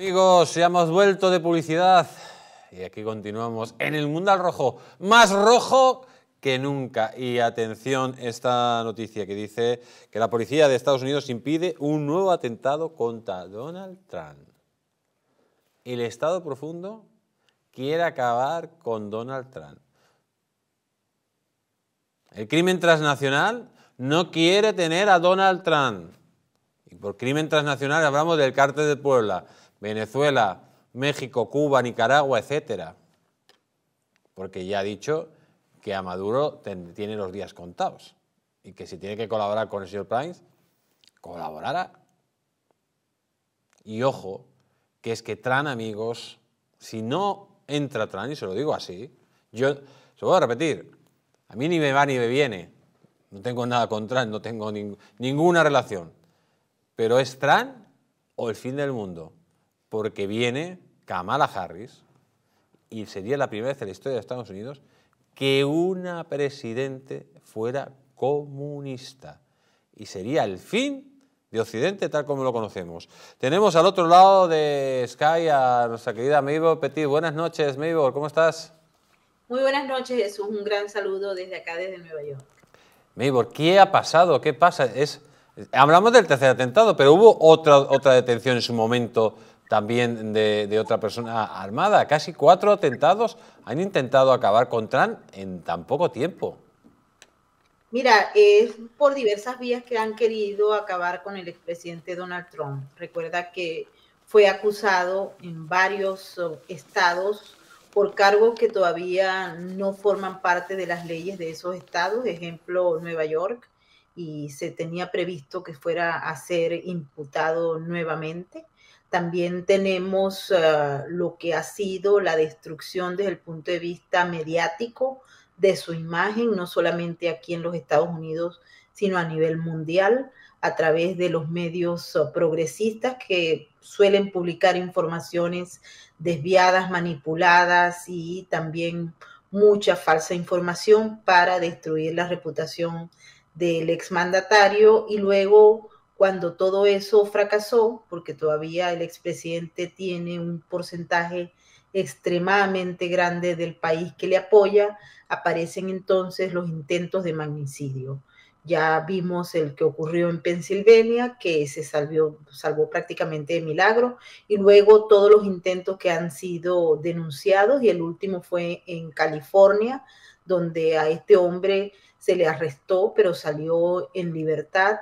Amigos, ya hemos vuelto de publicidad y aquí continuamos en el mundo al rojo, más rojo que nunca. Y atención, esta noticia que dice que la policía de Estados Unidos impide un nuevo atentado contra Donald Trump. El Estado profundo quiere acabar con Donald Trump. El crimen transnacional no quiere tener a Donald Trump. Y por crimen transnacional hablamos del cártel de Puebla, Venezuela, México, Cuba, Nicaragua, etcétera. Porque ya ha dicho que a Maduro tiene los días contados y que si tiene que colaborar con el señor colaborará. Y ojo, que es que Tran, amigos, si no entra Tran, y se lo digo así, yo, se lo voy a repetir, a mí ni me va ni me viene, no tengo nada con Tran, no tengo ninguna relación, pero es Tran o el fin del mundo porque viene Kamala Harris y sería la primera vez en la historia de Estados Unidos que una presidente fuera comunista. Y sería el fin de Occidente tal como lo conocemos. Tenemos al otro lado de Sky a nuestra querida Mabel Petit. Buenas noches, Mabel, ¿cómo estás? Muy buenas noches, Jesús. Un gran saludo desde acá, desde Nueva York. Mabel, ¿qué ha pasado? ¿Qué pasa? hablamos del tercer atentado, pero hubo otra, otra detención en su momento también de, otra persona armada. Casi cuatro atentados han intentado acabar con Trump en tan poco tiempo. Mira, es por diversas vías que han querido acabar con el expresidente Donald Trump. Recuerda que fue acusado en varios eh, estados por cargos que todavía no forman parte de las leyes de esos estados, ejemplo Nueva York, y se tenía previsto que fuera a ser imputado nuevamente también tenemos eh, lo que ha sido la destrucción desde el punto de vista mediático de su imagen, no solamente aquí en los Estados Unidos, sino a nivel mundial, a través de los medios eh, progresistas que suelen publicar informaciones desviadas, manipuladas y también mucha falsa información para destruir la reputación del exmandatario y luego cuando todo eso fracasó, porque todavía el expresidente tiene un porcentaje extremadamente grande del país que le apoya, aparecen entonces los intentos de magnicidio. Ya vimos el que ocurrió en Pensilvania, que se salvó prácticamente de milagro, y luego todos los intentos que han sido denunciados, y el último fue en California, donde a este hombre se le arrestó, pero salió en libertad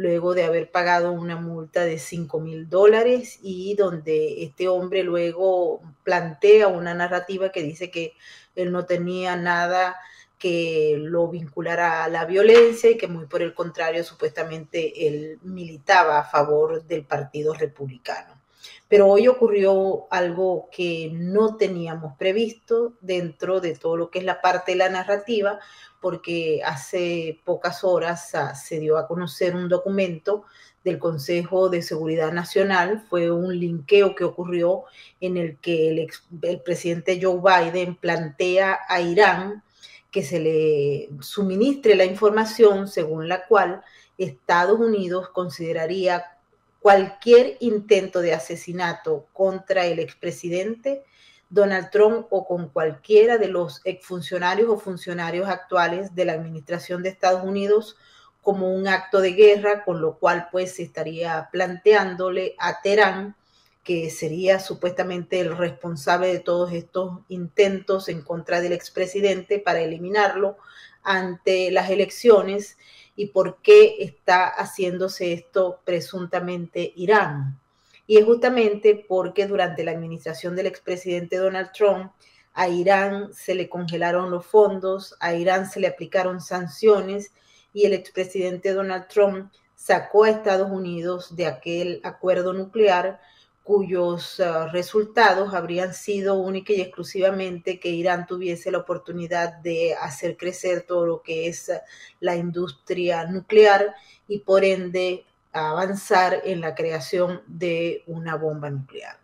luego de haber pagado una multa de 5 mil dólares y donde este hombre luego plantea una narrativa que dice que él no tenía nada que lo vinculara a la violencia y que muy por el contrario supuestamente él militaba a favor del Partido Republicano. Pero hoy ocurrió algo que no teníamos previsto dentro de todo lo que es la parte de la narrativa, porque hace pocas horas ah, se dio a conocer un documento del Consejo de Seguridad Nacional. Fue un linkeo que ocurrió en el que el, presidente Joe Biden plantea a Irán que se le suministre la información según la cual Estados Unidos consideraría cualquier intento de asesinato contra el expresidente Donald Trump o con cualquiera de los exfuncionarios o funcionarios actuales de la administración de Estados Unidos como un acto de guerra, con lo cual pues se estaría planteándole a Teherán, que sería supuestamente el responsable de todos estos intentos en contra del expresidente para eliminarlo ante las elecciones, y por qué está haciéndose esto presuntamente Irán. Y es justamente porque durante la administración del expresidente Donald Trump, a Irán se le congelaron los fondos, a Irán se le aplicaron sanciones y el expresidente Donald Trump sacó a Estados Unidos de aquel acuerdo nuclear cuyos eh, resultados habrían sido única y exclusivamente que Irán tuviese la oportunidad de hacer crecer todo lo que es eh, la industria nuclear y por ende avanzar en la creación de una bomba nuclear.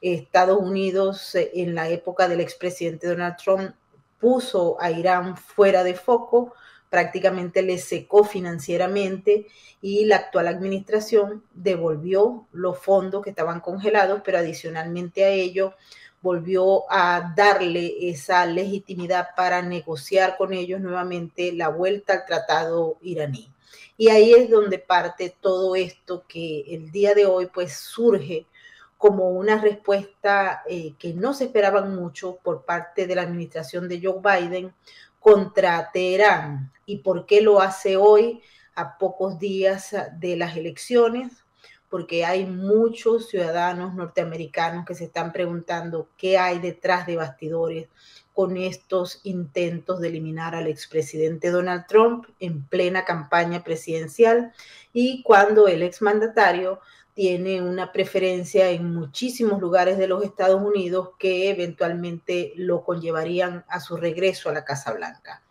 Estados Unidos eh, en la época del expresidente Donald Trump puso a Irán fuera de foco prácticamente le secó financieramente y la actual administración devolvió los fondos que estaban congelados, pero adicionalmente a ello volvió a darle esa legitimidad para negociar con ellos nuevamente la vuelta al tratado iraní. Y ahí es donde parte todo esto que el día de hoy pues surge como una respuesta eh, que no se esperaban mucho por parte de la administración de Joe Biden, contra Teherán. ¿Y por qué lo hace hoy, a pocos días ah, de las elecciones? Porque hay muchos ciudadanos norteamericanos que se están preguntando qué hay detrás de bastidores con estos intentos de eliminar al expresidente Donald Trump en plena campaña presidencial y cuando el exmandatario tiene una preferencia en muchísimos lugares de los Estados Unidos que eventualmente lo conllevarían a su regreso a la Casa Blanca.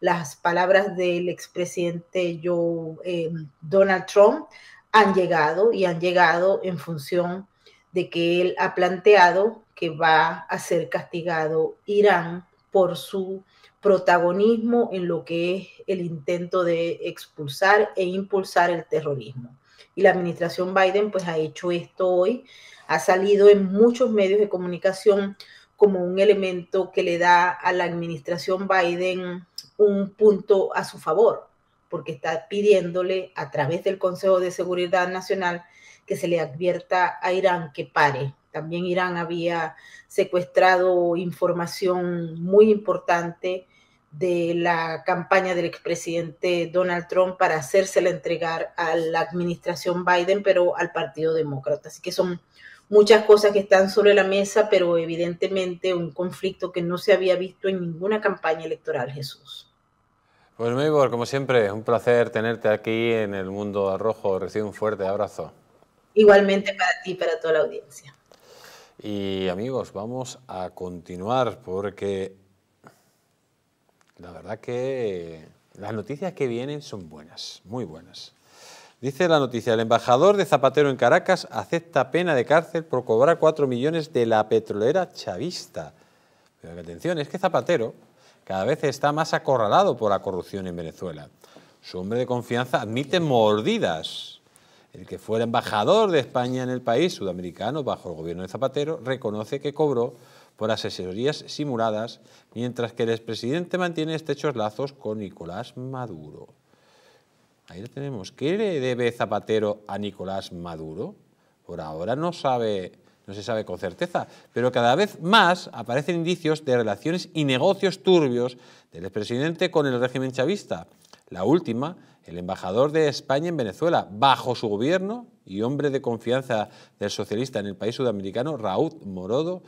Las palabras del expresidente Joe, em, Donald Trump han llegado y han llegado en función de que él ha planteado que va a ser castigado Irán por su protagonismo en lo que es el intento de expulsar e impulsar el terrorismo y la administración Biden pues ha hecho esto hoy, ha salido en muchos medios de comunicación como un elemento que le da a la administración Biden un punto a su favor, porque está pidiéndole a través del Consejo de Seguridad Nacional que se le advierta a Irán que pare. También Irán había secuestrado información muy importante de la campaña del expresidente Donald Trump para hacérsela entregar a la administración Biden, pero al Partido Demócrata. Así que son muchas cosas que están sobre la mesa, pero evidentemente un conflicto que no se había visto en ninguna campaña electoral, Jesús. Pues Maybor, como siempre, es un placer tenerte aquí en el Mundo Rojo. Recibe un fuerte abrazo. Igualmente para ti y para toda la audiencia. Y amigos, vamos a continuar porque la verdad que eh, las noticias que vienen son buenas, muy buenas. Dice la noticia, el embajador de Zapatero en Caracas acepta pena de cárcel por cobrar 4 millones de la petrolera chavista. Pero atención, es que Zapatero cada vez está más acorralado por la corrupción en Venezuela. Su hombre de confianza admite mordidas. El que fue el embajador de España en el país sudamericano bajo el gobierno de Zapatero reconoce que cobró por asesorías simuladas, mientras que el expresidente mantiene estrechos lazos con Nicolás Maduro. Ahí lo tenemos. ¿Qué le debe Zapatero a Nicolás Maduro? Por ahora no sabe, no se sabe con certeza, pero cada vez más aparecen indicios de relaciones y negocios turbios del expresidente con el régimen chavista. La última, el embajador de España en Venezuela, bajo su gobierno y hombre de confianza del socialista en el país sudamericano, Raúl Morodo,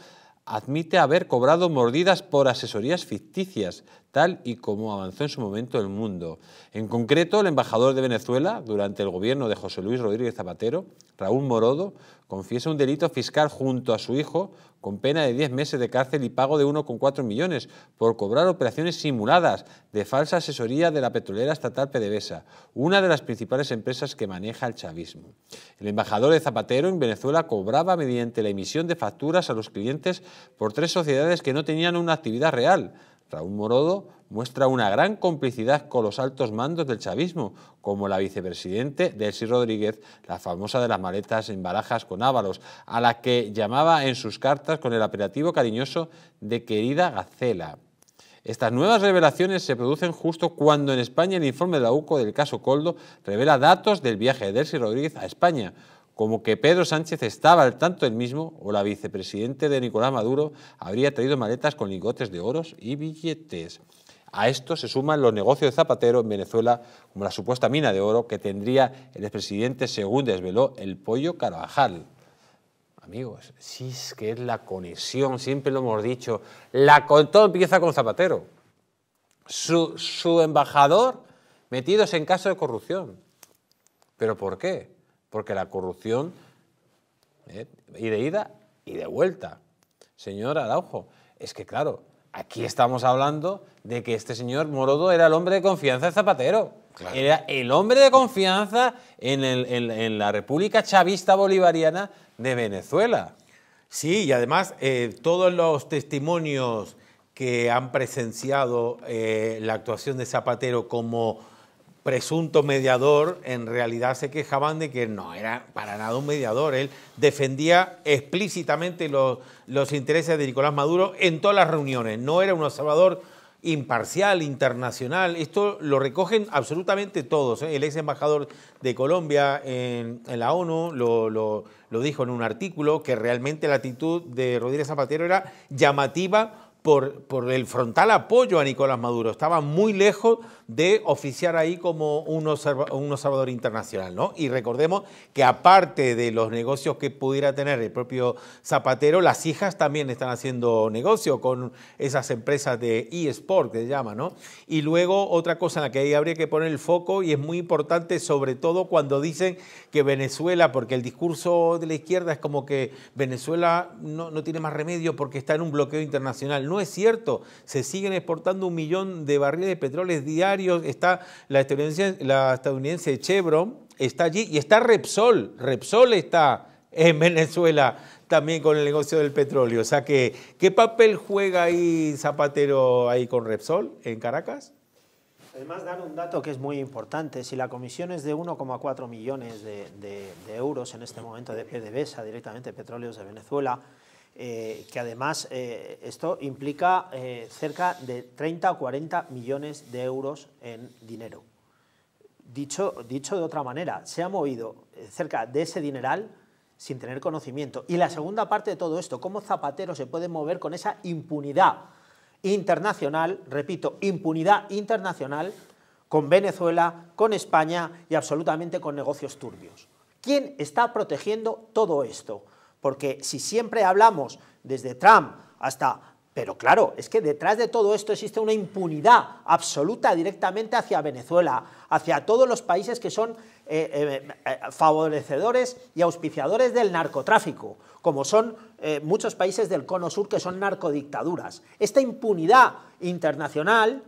admite haber cobrado mordidas por asesorías ficticias, tal y como avanzó en su momento el mundo. En concreto, el embajador de Venezuela, durante el gobierno de José Luis Rodríguez Zapatero, Raúl Morodo, confiesa un delito fiscal junto a su hijo con pena de 10 meses de cárcel y pago de 1,4 millones por cobrar operaciones simuladas de falsa asesoría de la petrolera estatal PDVSA, una de las principales empresas que maneja el chavismo. El embajador de Zapatero en Venezuela cobraba mediante la emisión de facturas a los clientes por tres sociedades que no tenían una actividad real Raúl morodo, muestra una gran complicidad con los altos mandos del chavismo, como la vicepresidente Delcy Rodríguez, la famosa de las maletas en barajas con Ábalos, a la que llamaba en sus cartas con el apelativo cariñoso de querida Gacela. Estas nuevas revelaciones se producen justo cuando en España el informe de la UCO del caso Coldo revela datos del viaje de Delcy Rodríguez a España, como que Pedro Sánchez estaba al tanto el mismo o la vicepresidente de Nicolás Maduro habría traído maletas con lingotes de oros y billetes. A esto se suman los negocios de Zapatero en Venezuela, como la supuesta mina de oro que tendría el expresidente, según desveló el pollo Carvajal. Amigos, sí es que es la conexión, siempre lo hemos dicho, la, todo empieza con Zapatero. Su, su embajador metidos en caso de corrupción. ¿Pero por qué? porque la corrupción, eh, y de ida y de vuelta. Señor Araujo, es que claro, aquí estamos hablando de que este señor Morodo era el hombre de confianza de Zapatero. Era el hombre de confianza en, la República Chavista Bolivariana de Venezuela. Sí, y además eh, todos los testimonios que han presenciado eh, la actuación de Zapatero como presunto mediador, en realidad se quejaban de que no era para nada un mediador. Él defendía explícitamente los, intereses de Nicolás Maduro en todas las reuniones. No era un observador imparcial, internacional. Esto lo recogen absolutamente todos. ¿eh? El ex embajador de Colombia en, la ONU lo, lo, lo dijo en un artículo que realmente la actitud de Rodríguez Zapatero era llamativa por, el frontal apoyo a Nicolás Maduro. Estaba muy lejos de oficiar ahí como un, observador internacional, ¿no? Y recordemos que aparte de los negocios que pudiera tener el propio Zapatero, las hijas también están haciendo negocio con esas empresas de eSport, que se llama, ¿no? Y luego otra cosa en la que ahí habría que poner el foco y es muy importante, sobre todo cuando dicen que Venezuela, porque el discurso de la izquierda es como que Venezuela no, no tiene más remedio porque está en un bloqueo internacional no es cierto. Se siguen exportando un millón de barriles de petróleo diarios. Está la estadounidense, Chevron, está allí y está Repsol. Repsol está en Venezuela también con el negocio del petróleo. O sea que, ¿qué papel juega ahí Zapatero ahí con Repsol en Caracas? Además dan un dato que es muy importante. Si la comisión es de 1,4 millones de, euros en este momento de pie de PDVSA, directamente Petróleos de Venezuela, eh, que además eh, esto implica eh, cerca de 30 o 40 millones de euros en dinero. Dicho, dicho de otra manera, se ha movido cerca de ese dineral sin tener conocimiento. Y la segunda parte de todo esto, cómo Zapatero se puede mover con esa impunidad internacional, repito, impunidad internacional con Venezuela, con España y absolutamente con negocios turbios. ¿Quién está protegiendo todo esto? porque si siempre hablamos desde Trump hasta... Pero claro, es que detrás de todo esto existe una impunidad absoluta directamente hacia Venezuela, hacia todos los países que son eh, eh, eh, favorecedores y auspiciadores del narcotráfico, como son muchos países del cono sur que son narcodictaduras. Esta impunidad internacional,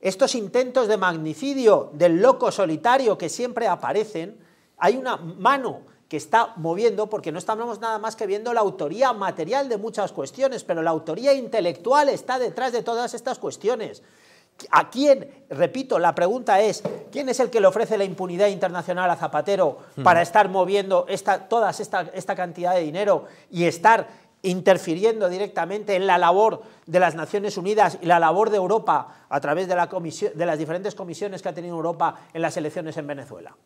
estos intentos de magnicidio del loco solitario que siempre aparecen, hay una mano que está moviendo, porque no estamos nada más que viendo la autoría material de muchas cuestiones, pero la autoría intelectual está detrás de todas estas cuestiones. ¿A quién? Repito, la pregunta es, ¿quién es el que le ofrece la impunidad internacional a Zapatero hmm. para estar moviendo esta, toda esta, esta cantidad de dinero y estar interfiriendo directamente en la labor de las Naciones Unidas y la labor de Europa a través de, la comisión, de las diferentes comisiones que ha tenido Europa en las elecciones en Venezuela?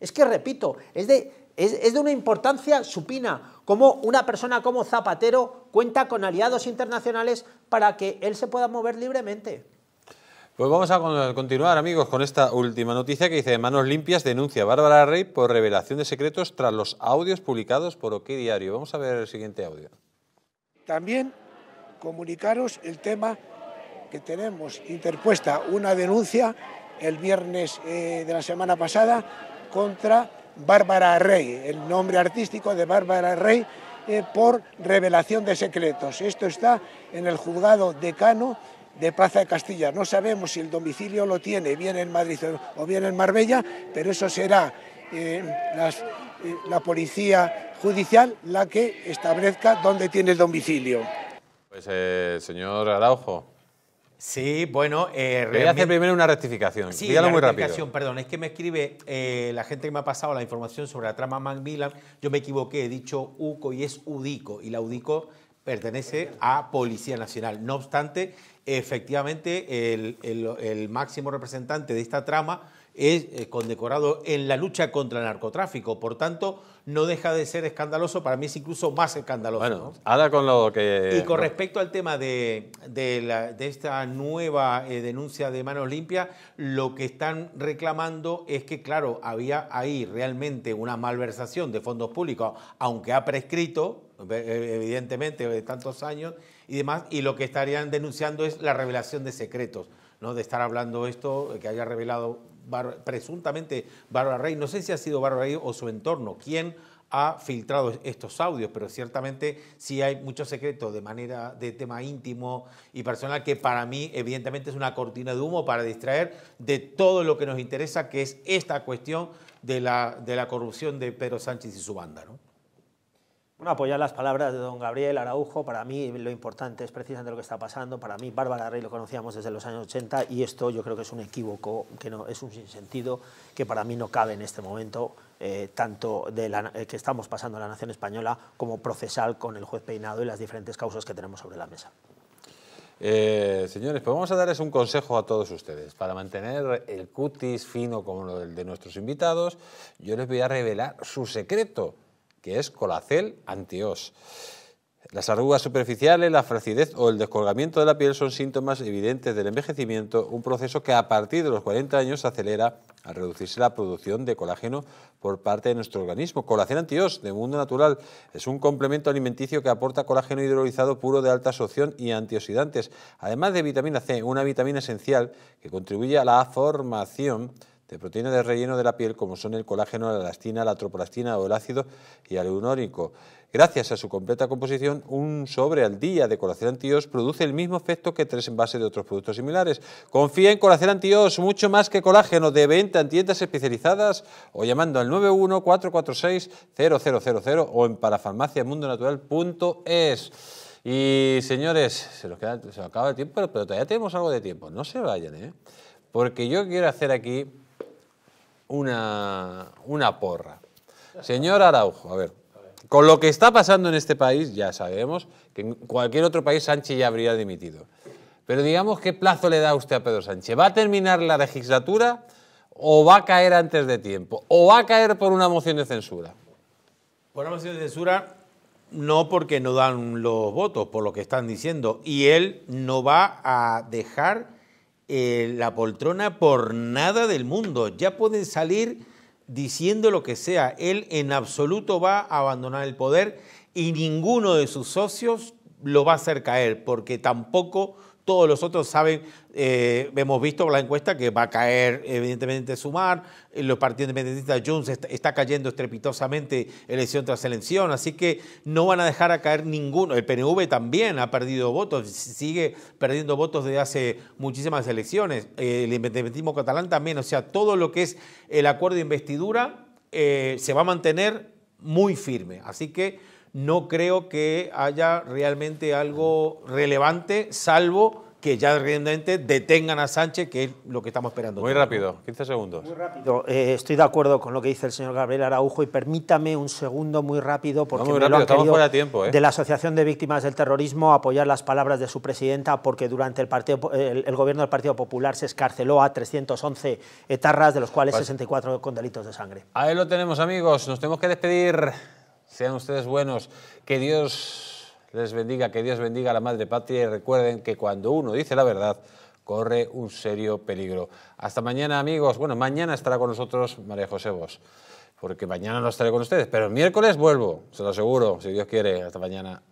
Es que, repito, es de es, de una importancia supina cómo una persona como Zapatero cuenta con aliados internacionales para que él se pueda mover libremente. Pues vamos a continuar, amigos, con esta última noticia que dice Manos Limpias denuncia a Bárbara Rey por revelación de secretos tras los audios publicados por OK Diario. Vamos a ver el siguiente audio. También comunicaros el tema que tenemos interpuesta una denuncia el viernes eh, de la semana pasada contra Bárbara Rey, el nombre artístico de Bárbara Rey, eh, por revelación de secretos. Esto está en el juzgado decano de Plaza de Castilla. No sabemos si el domicilio lo tiene bien en Madrid o bien en Marbella, pero eso será eh, eh, la policía judicial la que establezca dónde tiene el domicilio. Pues, señor Araujo, Sí, bueno, eh, Voy a hacer primero una rectificación. Sí, Dígalo muy rápido. Perdón, es que me escribe eh, la gente que me ha pasado la información sobre la trama Macmillan. Yo me equivoqué, he dicho UCO y es UDICO. Y la UDICO pertenece a Policía Nacional. No obstante, efectivamente, el máximo representante de esta trama es eh, condecorado en la lucha contra el narcotráfico. Por tanto, no deja de ser escandaloso, para mí es incluso más escandaloso. Bueno, con lo que... Y con respecto al tema de, esta nueva eh, denuncia de manos limpias, lo que están reclamando es que, claro, había ahí realmente una malversación de fondos públicos, aunque ha prescrito, eh, evidentemente, de tantos años y demás, y lo que estarían denunciando es la revelación de secretos, ¿no? de estar hablando esto, que haya revelado presuntamente Bárbara Rey, no sé si ha sido Bárbara Rey o su entorno, quien ha filtrado estos audios, pero ciertamente sí hay muchos secretos de manera de tema íntimo y personal que para mí evidentemente es una cortina de humo para distraer de todo lo que nos interesa, que es esta cuestión de la, de la corrupción de Pedro Sánchez y su banda. ¿no? Bueno, apoyar las palabras de don Gabriel Araujo, para mí lo importante es precisamente lo que está pasando, para mí Bárbara Rey lo conocíamos desde los años 80 y esto yo creo que es un equívoco, que no, es un sinsentido que para mí no cabe en este momento, eh, tanto de la, eh, que estamos pasando en la nación española como procesal con el juez peinado y las diferentes causas que tenemos sobre la mesa. Eh, señores, pues vamos a darles un consejo a todos ustedes. Para mantener el cutis fino como el de nuestros invitados, yo les voy a revelar su secreto que es Colacel Antios. Las arrugas superficiales, la flacidez o el descolgamiento de la piel son síntomas evidentes del envejecimiento, un proceso que a partir de los 40 años acelera al reducirse la producción de colágeno por parte de nuestro organismo. Colacel Antios, de Mundo Natural, es un complemento alimenticio que aporta colágeno hidrolizado puro de alta absorción y antioxidantes, además de vitamina C, una vitamina esencial que contribuye a la formación de proteínas de relleno de la piel como son el colágeno, la elastina, la tropolastina o el ácido hialurónico. Gracias a su completa composición, un sobre al día de Colacel Antios produce el mismo efecto que tres envases de otros productos similares. Confía en Colacel Antios, mucho más que colágeno de venta en tiendas especializadas o llamando al 914460000 o en parafarmaciamundonatural.es. Y señores, se nos, queda, se nos acaba el tiempo, pero todavía tenemos algo de tiempo. No se vayan, ¿eh? Porque yo quiero hacer aquí una, una porra. Señor Araujo, a ver, con lo que está pasando en este país, ya sabemos que en cualquier otro país Sánchez ya habría dimitido. Pero digamos, ¿qué plazo le da usted a Pedro Sánchez? ¿Va a terminar la legislatura o va a caer antes de tiempo? ¿O va a caer por una moción de censura? Por una moción de censura, no porque no dan los votos, por lo que están diciendo. Y él no va a dejar eh, la poltrona por nada del mundo. Ya pueden salir diciendo lo que sea. Él en absoluto va a abandonar el poder y ninguno de sus socios lo va a hacer caer, porque tampoco todos los otros saben, eh, hemos visto la encuesta que va a caer evidentemente Sumar, eh, los partidos independentistas Junts está, cayendo estrepitosamente elección tras elección, así que no van a dejar a caer ninguno. El PNV también ha perdido votos, sigue perdiendo votos desde hace muchísimas elecciones, eh, el independentismo catalán también, o sea, todo lo que es el acuerdo de investidura se va a mantener muy firme. Así que no creo que haya realmente algo relevante, salvo que ya realmente detengan a Sánchez, que es lo que estamos esperando. Muy rápido, 15 segundos. Muy rápido. Eh, estoy de acuerdo con lo que dice el señor Gabriel Araujo y permítame un segundo muy rápido, porque me lo han de, tiempo, ¿eh? de la Asociación de Víctimas del Terrorismo apoyar las palabras de su presidenta, porque durante el, gobierno del Partido Popular se escarceló a 311 etarras, de los cuales 64 con delitos de sangre. Ahí lo tenemos, amigos. Nos tenemos que despedir. Sean ustedes buenos. Que Dios les bendiga, que Dios bendiga a la Madre Patria y recuerden que cuando uno dice la verdad, corre un serio peligro. Hasta mañana, amigos. Bueno, mañana estará con nosotros María José Vos, porque mañana no estaré con ustedes, pero el miércoles vuelvo, se lo aseguro, si Dios quiere. Hasta mañana.